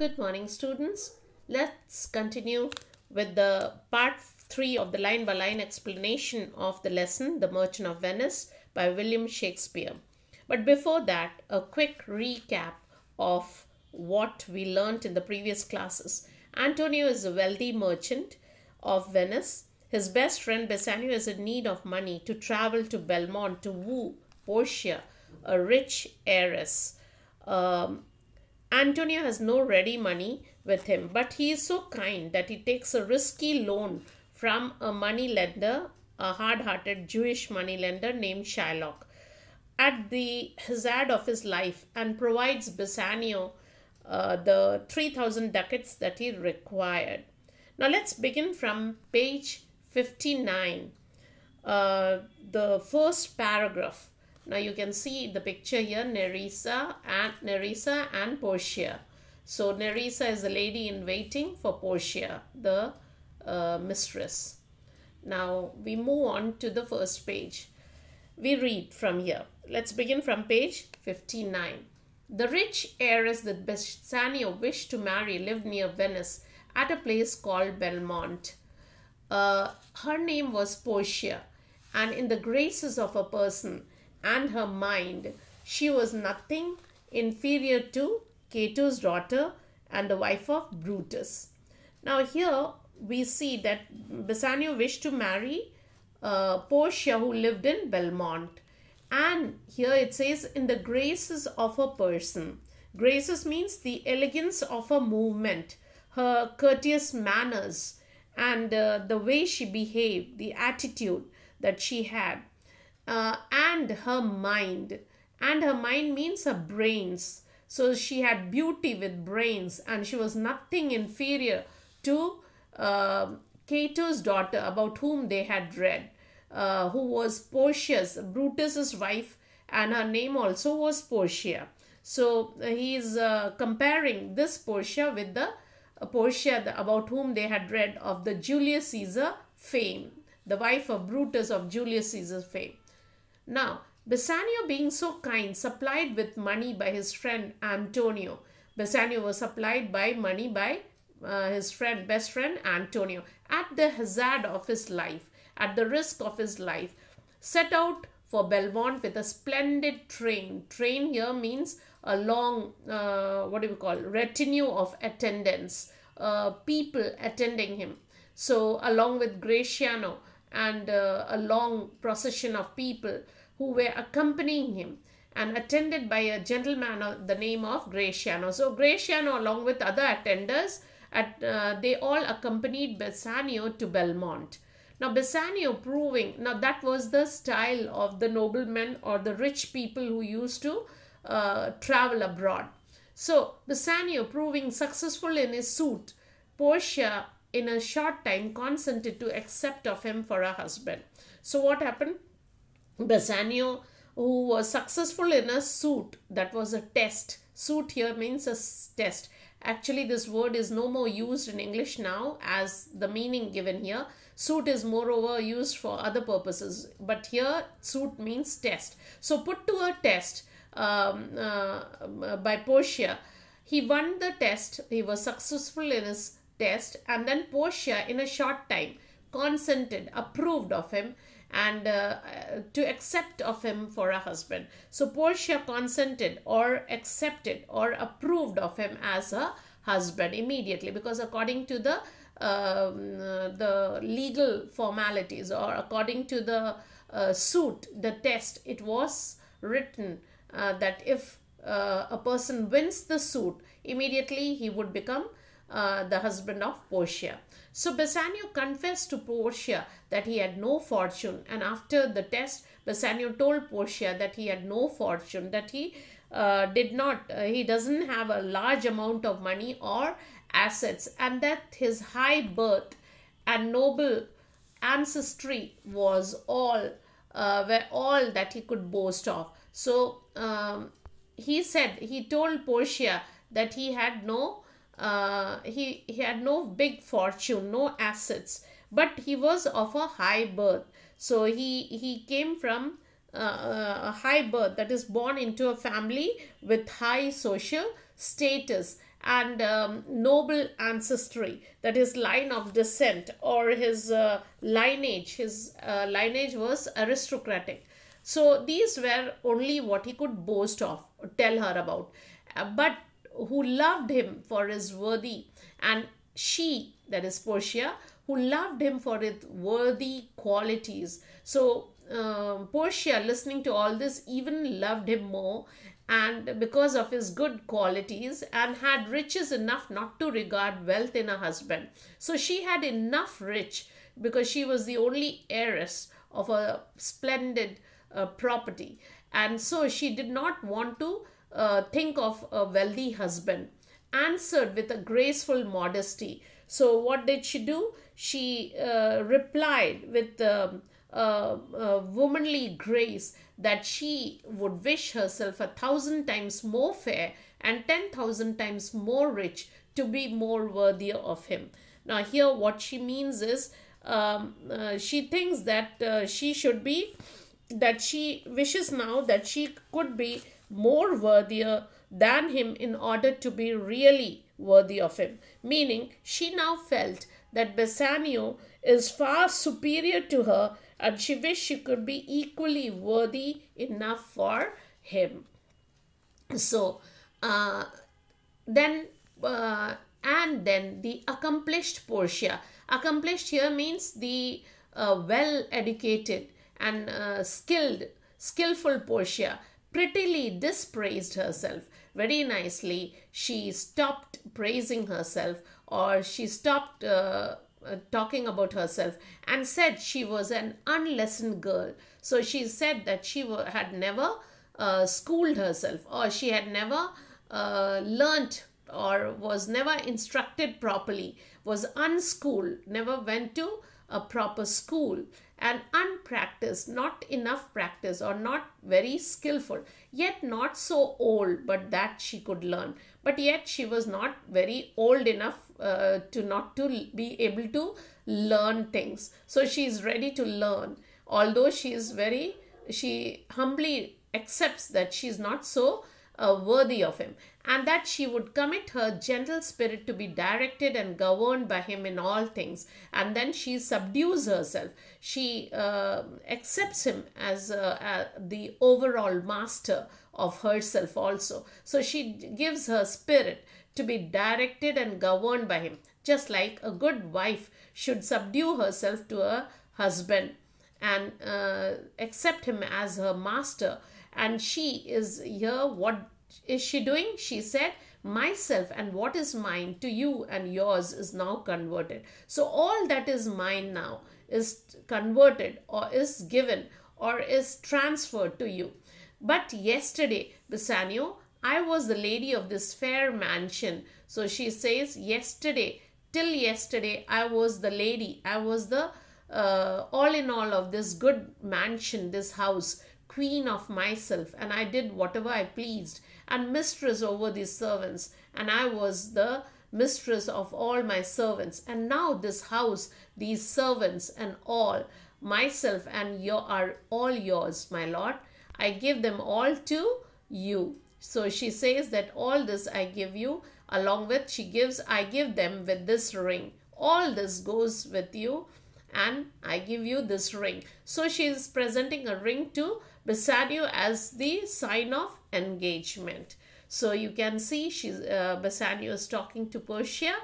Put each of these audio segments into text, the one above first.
Good morning students. Let's continue with the part 3 of the line by line explanation of the lesson The Merchant of Venice by William Shakespeare. But before that, a quick recap of what we learnt in the previous classes. Antonio is a wealthy merchant of Venice. His best friend Bassanio is in need of money to travel to Belmont to woo Portia, a rich heiress. Um, Antonio has no ready money with him, but he is so kind that he takes a risky loan from a money lender, a hard hearted Jewish money lender named Shylock, at the hazard of his life and provides Bassanio uh, the 3000 ducats that he required. Now let's begin from page 59, uh, the first paragraph. Now you can see the picture here, Nerissa and Nerissa and Portia. So Nerissa is the lady in waiting for Portia, the uh, mistress. Now we move on to the first page. We read from here. Let's begin from page 59. The rich heiress that Bassanio wished to marry lived near Venice at a place called Belmont. Uh, her name was Portia, and in the graces of a person, and her mind, she was nothing inferior to Cato's daughter and the wife of Brutus. Now here we see that Bassanio wished to marry uh, Portia who lived in Belmont. And here it says in the graces of a person. Graces means the elegance of a movement, her courteous manners and uh, the way she behaved, the attitude that she had uh, and her mind and her mind means her brains so she had beauty with brains and she was nothing inferior to uh, Cato's daughter about whom they had read uh, who was Portia's Brutus's wife and her name also was Portia so uh, he is uh, comparing this Portia with the uh, Portia the, about whom they had read of the Julius Caesar fame the wife of Brutus of Julius Caesar fame now, Bassanio being so kind supplied with money by his friend Antonio. Bassanio was supplied by money by uh, his friend, best friend Antonio at the hazard of his life, at the risk of his life. Set out for Belmont with a splendid train. Train here means a long, uh, what do we call, retinue of attendants, uh, people attending him. So along with Graciano, and uh, a long procession of people who were accompanying him and attended by a gentleman of the name of Graciano. So Graciano along with other attenders, at, uh, they all accompanied Bassanio to Belmont. Now Bassanio proving, now that was the style of the noblemen or the rich people who used to uh, travel abroad. So Bassanio proving successful in his suit, Portia in a short time consented to accept of him for a husband. So what happened? Bassanio, who was successful in a suit, that was a test. Suit here means a test. Actually, this word is no more used in English now as the meaning given here. Suit is moreover used for other purposes, but here suit means test. So put to a test um, uh, by Portia, he won the test. He was successful in his test and then Portia in a short time consented, approved of him and uh, to accept of him for a husband. So Portia consented or accepted or approved of him as a husband immediately because according to the um, the legal formalities or according to the uh, suit, the test, it was written uh, that if uh, a person wins the suit, immediately he would become uh, the husband of Portia. So Bassanio confessed to Portia that he had no fortune and after the test Bassanio told Portia that he had no fortune, that he uh, did not, uh, he doesn't have a large amount of money or assets and that his high birth and noble ancestry was all, uh, were all that he could boast of. So um, he said, he told Portia that he had no uh, he, he had no big fortune, no assets, but he was of a high birth. So he, he came from uh, uh, a high birth, that is born into a family with high social status and um, noble ancestry, that is line of descent or his uh, lineage. His uh, lineage was aristocratic. So these were only what he could boast of, tell her about. Uh, but who loved him for his worthy and she that is Portia who loved him for his worthy qualities. So um, Portia listening to all this even loved him more and because of his good qualities and had riches enough not to regard wealth in a husband. So she had enough rich because she was the only heiress of a splendid uh, property and so she did not want to uh, think of a wealthy husband, answered with a graceful modesty. So, what did she do? She uh, replied with um, uh, uh, womanly grace that she would wish herself a thousand times more fair and ten thousand times more rich to be more worthy of him. Now, here what she means is um, uh, she thinks that uh, she should be, that she wishes now that she could be more worthier than him in order to be really worthy of him. Meaning, she now felt that Bassanio is far superior to her and she wished she could be equally worthy enough for him. So, uh, then, uh, and then the accomplished Portia. Accomplished here means the uh, well educated and uh, skilled, skillful Portia prettily dispraised herself. Very nicely, she stopped praising herself or she stopped uh, uh, talking about herself and said she was an unlessoned girl. So she said that she had never uh, schooled herself or she had never uh, learnt or was never instructed properly, was unschooled, never went to a proper school and unpracticed, not enough practice or not very skillful, yet not so old, but that she could learn. But yet she was not very old enough uh, to not to be able to learn things. So she is ready to learn, although she is very, she humbly accepts that she is not so uh, worthy of him, and that she would commit her gentle spirit to be directed and governed by him in all things. And then she subdues herself. She uh, accepts him as uh, the overall master of herself also. So she gives her spirit to be directed and governed by him, just like a good wife should subdue herself to her husband and uh, accept him as her master and she is here what is she doing she said myself and what is mine to you and yours is now converted so all that is mine now is converted or is given or is transferred to you but yesterday Bassanio I was the lady of this fair mansion so she says yesterday till yesterday I was the lady I was the uh, all in all of this good mansion this house queen of myself, and I did whatever I pleased, and mistress over these servants, and I was the mistress of all my servants, and now this house, these servants, and all myself and you are all yours, my lord. I give them all to you. So she says that all this I give you, along with she gives, I give them with this ring. All this goes with you, and I give you this ring. So she is presenting a ring to Bassanio as the sign of engagement. So you can see she's, uh, Bassanio is talking to Portia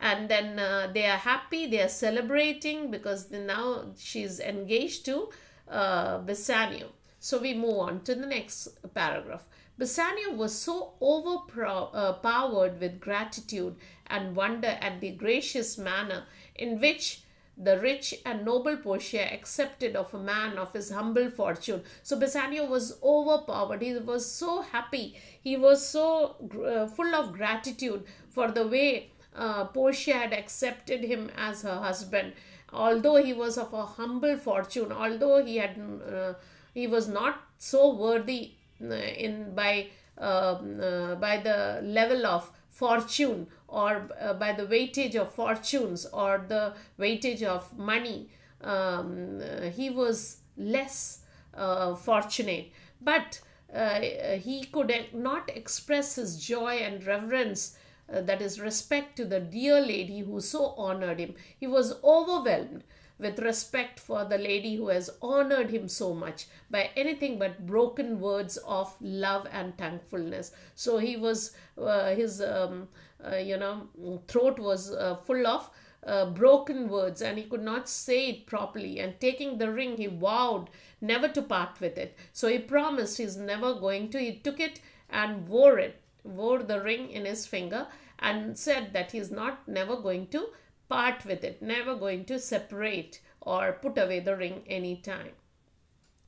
and then uh, they are happy, they are celebrating because now she's engaged to uh, Bassanio. So we move on to the next paragraph. Bassanio was so overpowered uh, with gratitude and wonder at the gracious manner in which the rich and noble Portia accepted of a man of his humble fortune. So Bassanio was overpowered. He was so happy. He was so uh, full of gratitude for the way uh, Portia had accepted him as her husband. Although he was of a humble fortune, although he had uh, he was not so worthy uh, in by uh, uh, by the level of fortune or uh, by the weightage of fortunes or the weightage of money um, uh, he was less uh, fortunate but uh, he could not express his joy and reverence uh, that is respect to the dear lady who so honored him he was overwhelmed with respect for the lady who has honored him so much by anything but broken words of love and thankfulness. So he was, uh, his, um, uh, you know, throat was uh, full of uh, broken words and he could not say it properly. And taking the ring, he vowed never to part with it. So he promised he's never going to. He took it and wore it, wore the ring in his finger and said that he's not never going to part with it, never going to separate or put away the ring anytime.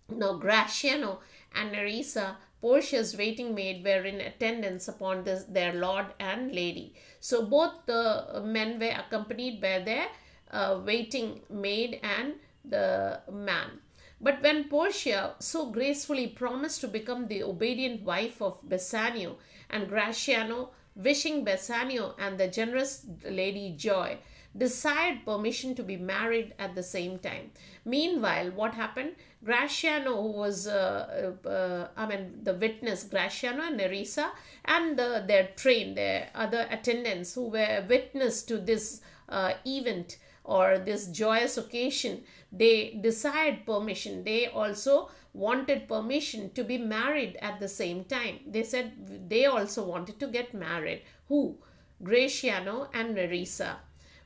Now Graciano and Nerissa, Portia's waiting maid, were in attendance upon this, their lord and lady. So both the men were accompanied by their uh, waiting maid and the man. But when Portia so gracefully promised to become the obedient wife of Bassanio and Graciano, wishing Bassanio and the generous lady joy, desired permission to be married at the same time. Meanwhile, what happened? Graciano, who was, uh, uh, I mean, the witness, Graciano and Nerissa, and the, their train, their other attendants who were witness to this uh, event or this joyous occasion, they desired permission. They also wanted permission to be married at the same time. They said they also wanted to get married. Who? Graciano and Nerissa.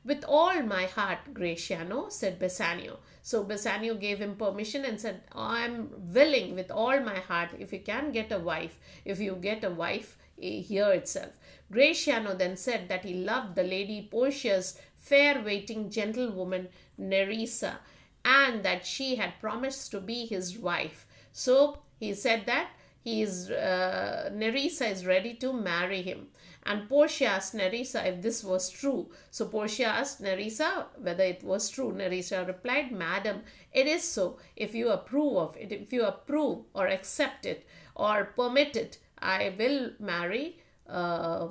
With all my heart, Graciano, said Bassanio. So Bassanio gave him permission and said, I'm willing with all my heart if you can get a wife, if you get a wife eh, here itself. Graciano then said that he loved the lady Portia's fair waiting gentlewoman Nerissa and that she had promised to be his wife. So he said that he is, uh, Nerissa is ready to marry him. And Portia asked Nerissa if this was true. So Portia asked Nerissa whether it was true. Nerissa replied, Madam, it is so. If you approve of it, if you approve or accept it or permit it, I will marry uh, uh,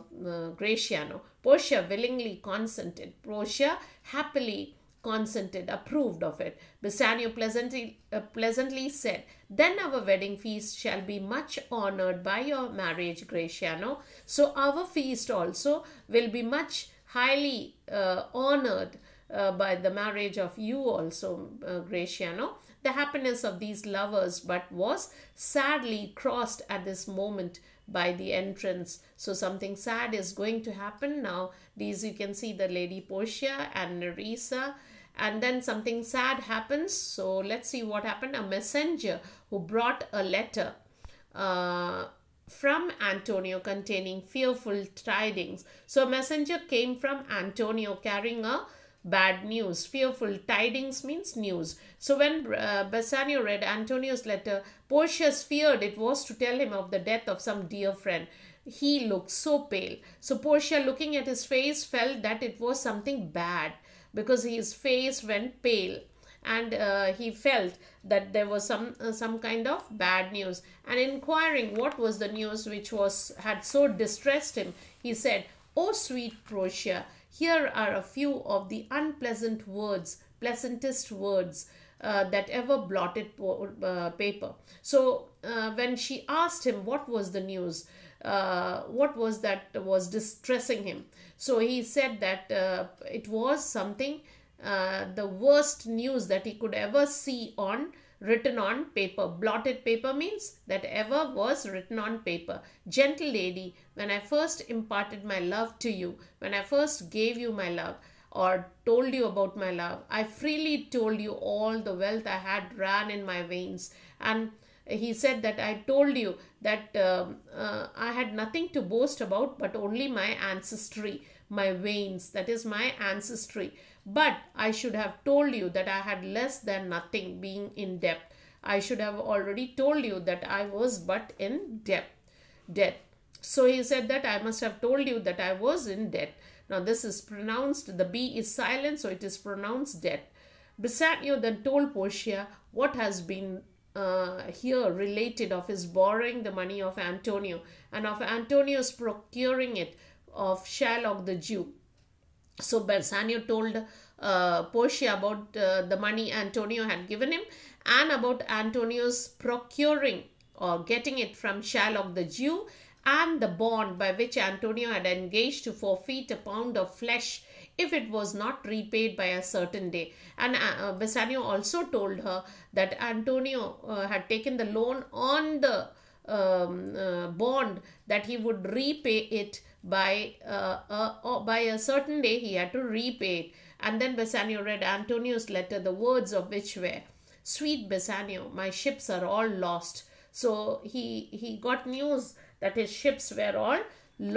Graciano. Portia willingly consented. Portia happily consented, approved of it. Bassanio pleasantly, uh, pleasantly said, Then our wedding feast shall be much honored by your marriage, Graciano. So our feast also will be much highly uh, honored uh, by the marriage of you also, uh, Graciano. The happiness of these lovers but was sadly crossed at this moment by the entrance. So something sad is going to happen now. These you can see the lady Portia and Nerissa and then something sad happens so let's see what happened a messenger who brought a letter uh, from Antonio containing fearful tidings. So a messenger came from Antonio carrying a bad news. Fearful tidings means news. So when uh, Bassanio read Antonio's letter, Portius feared it was to tell him of the death of some dear friend. He looked so pale. So Portia looking at his face felt that it was something bad because his face went pale and uh, he felt that there was some uh, some kind of bad news and inquiring what was the news which was had so distressed him he said oh sweet portia here are a few of the unpleasant words pleasantest words uh, that ever blotted uh, paper. So uh, when she asked him what was the news, uh, what was that was distressing him? So he said that uh, it was something, uh, the worst news that he could ever see on written on paper. Blotted paper means that ever was written on paper. Gentle lady, when I first imparted my love to you, when I first gave you my love, or told you about my love. I freely told you all the wealth I had ran in my veins. And he said that I told you that uh, uh, I had nothing to boast about but only my ancestry, my veins, that is my ancestry. But I should have told you that I had less than nothing being in debt. I should have already told you that I was but in debt. Debt. So he said that I must have told you that I was in debt. Now this is pronounced, the B is silent, so it is pronounced dead. Bassanio then told Portia what has been uh, here related of his borrowing the money of Antonio and of Antonio's procuring it of Shylock the Jew. So Bersanio told uh, Portia about uh, the money Antonio had given him and about Antonio's procuring or getting it from Shylock the Jew and the bond by which Antonio had engaged to forfeit a pound of flesh if it was not repaid by a certain day. And uh, Bassanio uh, also told her that Antonio uh, had taken the loan on the um, uh, bond that he would repay it by uh, uh, uh by a certain day he had to repay it. And then Bassanio read Antonio's letter, the words of which were, Sweet Bassanio, my ships are all lost. So he, he got news that his ships were all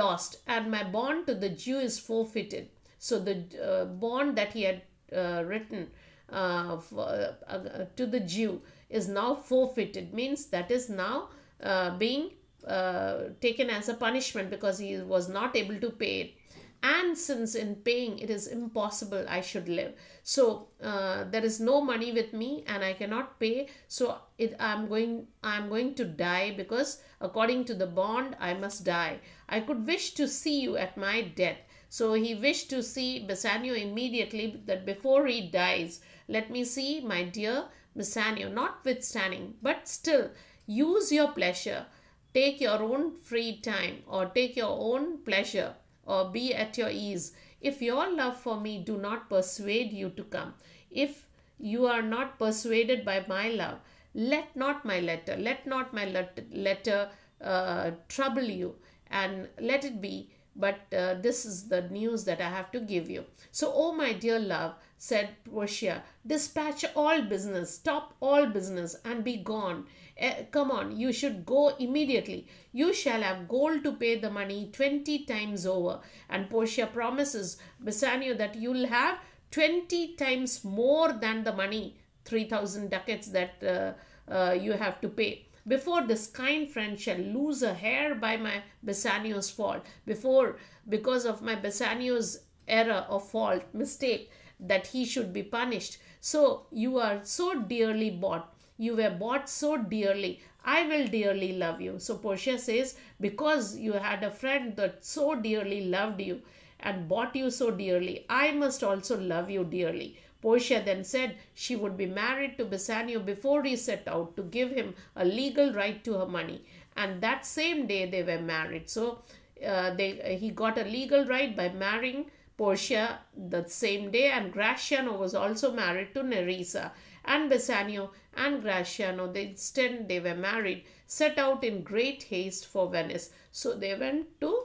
lost and my bond to the Jew is forfeited. So the uh, bond that he had uh, written uh, for, uh, to the Jew is now forfeited, means that is now uh, being uh, taken as a punishment because he was not able to pay it and since in paying it is impossible I should live. So uh, there is no money with me and I cannot pay. So it, I'm going I'm going to die because according to the bond I must die. I could wish to see you at my death. So he wished to see Bassanio immediately that before he dies, let me see my dear Bassanio, notwithstanding, but still use your pleasure, take your own free time or take your own pleasure or be at your ease. If your love for me do not persuade you to come, if you are not persuaded by my love, let not my letter, let not my let letter uh, trouble you and let it be. But uh, this is the news that I have to give you. So, oh my dear love, said Portia, dispatch all business, stop all business and be gone uh, come on, you should go immediately. You shall have gold to pay the money 20 times over. And Portia promises Bassanio that you'll have 20 times more than the money, 3,000 ducats that uh, uh, you have to pay. Before this kind friend shall lose a hair by my Bassanio's fault, before because of my Bassanio's error or fault, mistake, that he should be punished. So you are so dearly bought you were bought so dearly. I will dearly love you. So Portia says, because you had a friend that so dearly loved you and bought you so dearly, I must also love you dearly. Portia then said she would be married to Bassanio before he set out to give him a legal right to her money. And that same day they were married. So uh, they he got a legal right by marrying Portia that same day and Gratiano was also married to Nerissa and Bassanio and Graciano, the instant they were married, set out in great haste for Venice. So they went to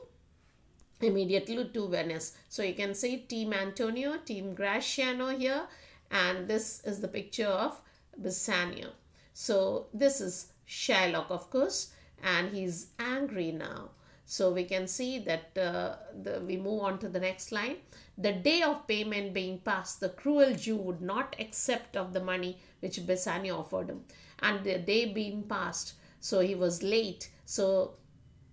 immediately to Venice. So you can see Team Antonio, Team Graciano here and this is the picture of Bassanio. So this is Shylock of course and he's angry now. So we can see that uh, the, we move on to the next line. The day of payment being passed, the cruel Jew would not accept of the money which Bassanio offered him. And the day being passed, so he was late. So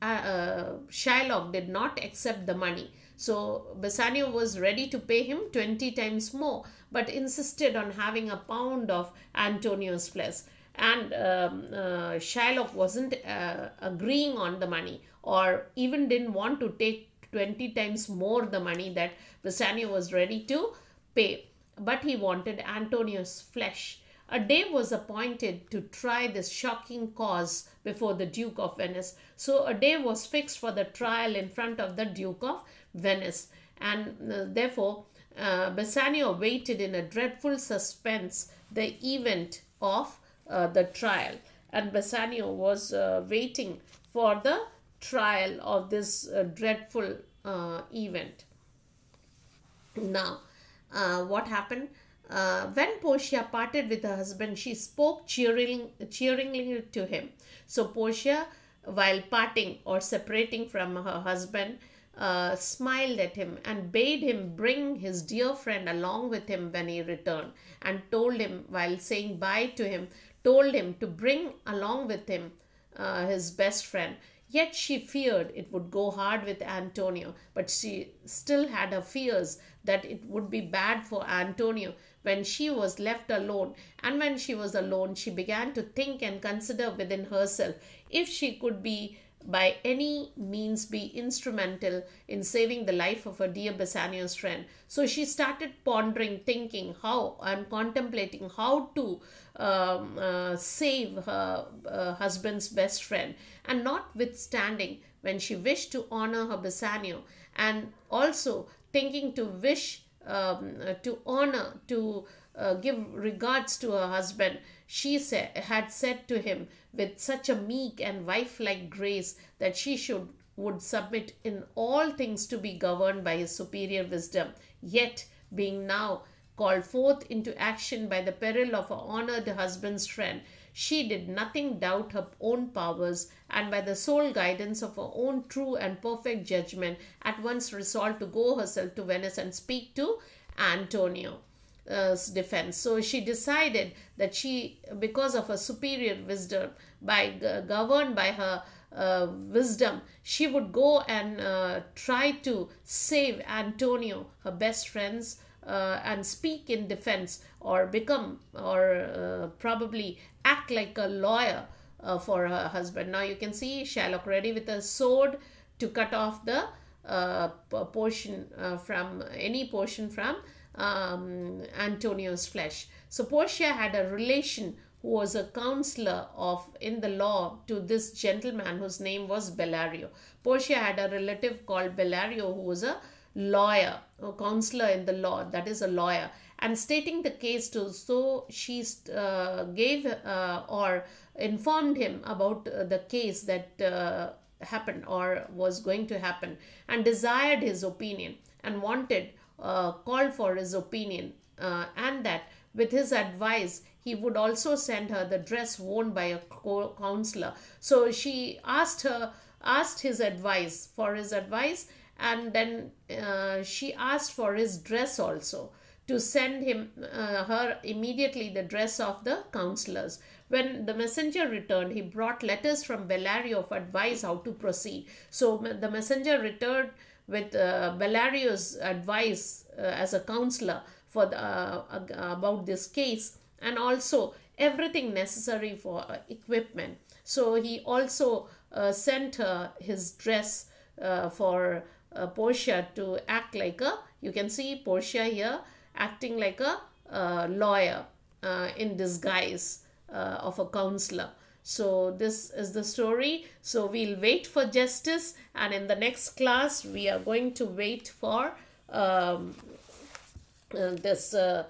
uh, uh, Shylock did not accept the money. So Bassanio was ready to pay him 20 times more, but insisted on having a pound of Antonio's flesh and um, uh, Shylock wasn't uh, agreeing on the money or even didn't want to take 20 times more the money that Bassanio was ready to pay. But he wanted Antonio's flesh. A day was appointed to try this shocking cause before the Duke of Venice. So a day was fixed for the trial in front of the Duke of Venice. And uh, therefore, uh, Bassanio waited in a dreadful suspense the event of uh, the trial. And Bassanio was uh, waiting for the trial of this uh, dreadful event. Now, what happened? Uh, when Portia parted with her husband, she spoke cheering, cheeringly to him. So Portia, while parting or separating from her husband, uh, smiled at him and bade him bring his dear friend along with him when he returned and told him while saying bye to him told him to bring along with him uh, his best friend Yet she feared it would go hard with Antonio, but she still had her fears that it would be bad for Antonio when she was left alone. And when she was alone, she began to think and consider within herself if she could be by any means be instrumental in saving the life of her dear Bassanio's friend. So she started pondering, thinking how and contemplating how to um, uh, save her uh, husband's best friend. And notwithstanding, when she wished to honor her Bassanio and also thinking to wish um, uh, to honor, to uh, give regards to her husband, she said, had said to him with such a meek and wife-like grace that she should would submit in all things to be governed by his superior wisdom, yet being now called forth into action by the peril of her honored husband's friend, she did nothing doubt her own powers and by the sole guidance of her own true and perfect judgment at once resolved to go herself to Venice and speak to Antonio's uh, defense. So she decided that she, because of her superior wisdom, by governed by her uh, wisdom, she would go and uh, try to save Antonio, her best friend's uh, and speak in defense or become or uh, probably act like a lawyer uh, for her husband. Now you can see Shylock ready with a sword to cut off the uh, portion uh, from any portion from um, Antonio's flesh. So Portia had a relation who was a counselor of in the law to this gentleman whose name was Bellario. Portia had a relative called Bellario who was a lawyer or counselor in the law that is a lawyer and stating the case to so she uh, gave uh, or informed him about uh, the case that uh, happened or was going to happen and desired his opinion and wanted uh, called for his opinion uh, and that with his advice he would also send her the dress worn by a counselor so she asked her asked his advice for his advice and then uh, she asked for his dress also to send him uh, her immediately the dress of the counselors when the messenger returned he brought letters from bellario of advice how to proceed so the messenger returned with uh, bellario's advice uh, as a counselor for the, uh, about this case and also everything necessary for uh, equipment so he also uh, sent her his dress for uh, Portia to act like a, you can see Portia here acting like a uh, lawyer uh, in disguise uh, of a counselor. So this is the story. So we'll wait for justice and in the next class we are going to wait for um, uh, this. Uh,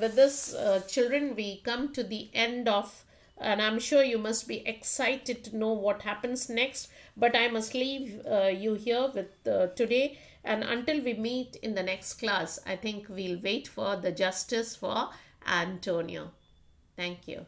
with this children we come to the end of and I'm sure you must be excited to know what happens next. But I must leave uh, you here with uh, today. And until we meet in the next class, I think we'll wait for the justice for Antonio. Thank you.